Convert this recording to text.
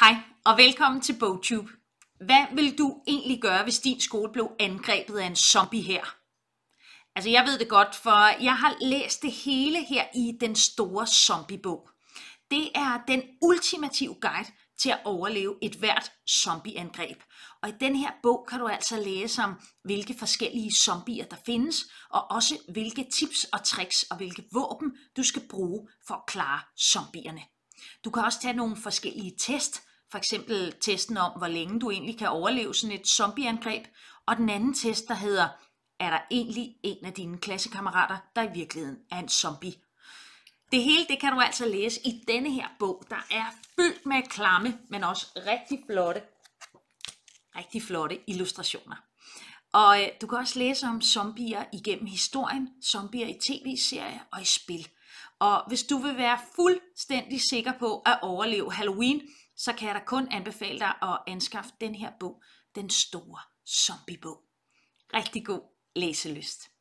Hej og velkommen til BogTube. Hvad vil du egentlig gøre, hvis din skole blev angrebet af en zombie her? Altså jeg ved det godt, for jeg har læst det hele her i den store zombiebog. Det er den ultimative guide til at overleve et hvert zombieangreb. Og i den her bog kan du altså læse om, hvilke forskellige zombier der findes, og også hvilke tips og tricks og hvilke våben du skal bruge for at klare zombierne. Du kan også tage nogle forskellige test, for eksempel testen om, hvor længe du egentlig kan overleve sådan et zombieangreb, og den anden test, der hedder, er der egentlig en af dine klassekammerater, der i virkeligheden er en zombie? Det hele det kan du altså læse i denne her bog, der er fyldt med klamme, men også rigtig flotte, rigtig flotte illustrationer. Og øh, du kan også læse om zombier igennem historien, zombier i tv-serier og i spil. Og hvis du vil være fuldstændig sikker på at overleve Halloween, så kan jeg da kun anbefale dig at anskaffe den her bog, den store zombiebog. Rigtig god læselyst.